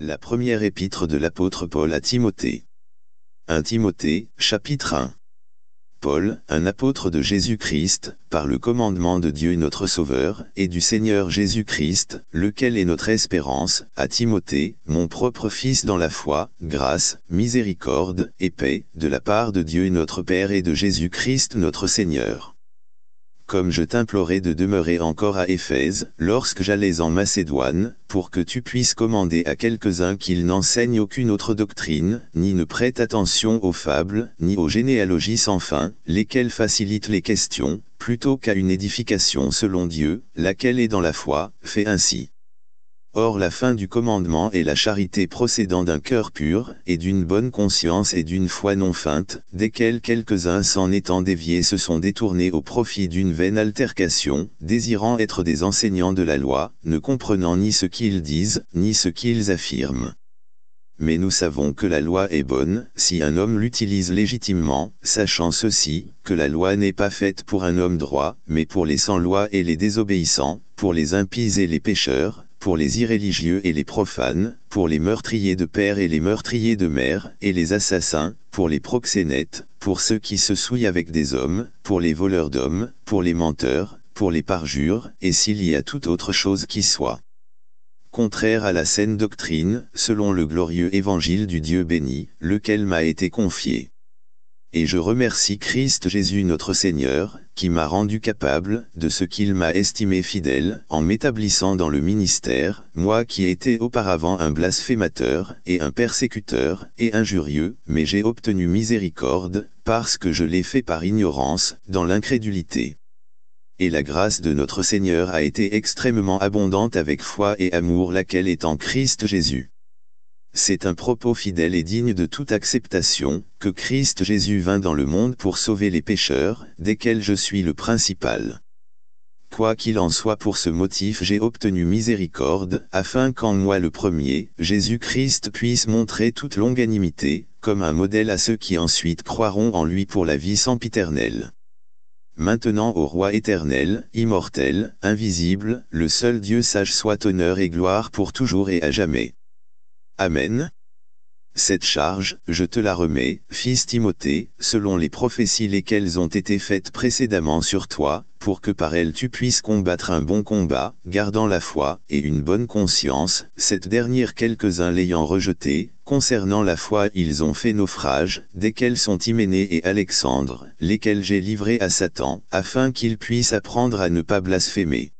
La première épître de l'apôtre Paul à Timothée. 1 Timothée, chapitre 1. Paul, un apôtre de Jésus-Christ, par le commandement de Dieu notre Sauveur, et du Seigneur Jésus-Christ, lequel est notre espérance, à Timothée, mon propre fils dans la foi, grâce, miséricorde, et paix, de la part de Dieu notre Père et de Jésus-Christ notre Seigneur comme je t'implorais de demeurer encore à Éphèse, lorsque j'allais en Macédoine, pour que tu puisses commander à quelques-uns qu'ils n'enseignent aucune autre doctrine, ni ne prêtent attention aux fables, ni aux généalogies sans fin, lesquelles facilitent les questions, plutôt qu'à une édification selon Dieu, laquelle est dans la foi, fait ainsi. Or la fin du commandement est la charité procédant d'un cœur pur, et d'une bonne conscience et d'une foi non feinte, desquels quelques-uns s'en étant déviés se sont détournés au profit d'une vaine altercation, désirant être des enseignants de la loi, ne comprenant ni ce qu'ils disent, ni ce qu'ils affirment. Mais nous savons que la loi est bonne, si un homme l'utilise légitimement, sachant ceci, que la loi n'est pas faite pour un homme droit, mais pour les sans loi et les désobéissants, pour les impies et les pécheurs, pour les irréligieux et les profanes, pour les meurtriers de père et les meurtriers de mère, et les assassins, pour les proxénètes, pour ceux qui se souillent avec des hommes, pour les voleurs d'hommes, pour les menteurs, pour les parjures, et s'il y a toute autre chose qui soit contraire à la saine doctrine, selon le glorieux évangile du Dieu béni, lequel m'a été confié et je remercie Christ Jésus notre Seigneur, qui m'a rendu capable de ce qu'il m'a estimé fidèle en m'établissant dans le ministère, moi qui étais auparavant un blasphémateur et un persécuteur et injurieux, mais j'ai obtenu miséricorde, parce que je l'ai fait par ignorance, dans l'incrédulité. Et la grâce de notre Seigneur a été extrêmement abondante avec foi et amour laquelle est en Christ Jésus. C'est un propos fidèle et digne de toute acceptation, que Christ Jésus vint dans le monde pour sauver les pécheurs, desquels je suis le principal. Quoi qu'il en soit pour ce motif j'ai obtenu miséricorde, afin qu'en moi le premier, Jésus-Christ puisse montrer toute longanimité, comme un modèle à ceux qui ensuite croiront en lui pour la vie sempiternelle. Maintenant au Roi éternel, immortel, invisible, le seul Dieu sage soit honneur et gloire pour toujours et à jamais. Amen. Cette charge, je te la remets, fils Timothée, selon les prophéties lesquelles ont été faites précédemment sur toi, pour que par elles tu puisses combattre un bon combat, gardant la foi et une bonne conscience, cette dernière quelques-uns l'ayant rejetée, concernant la foi ils ont fait naufrage, desquels sont Hyménée et Alexandre, lesquels j'ai livrés à Satan, afin qu'ils puissent apprendre à ne pas blasphémer.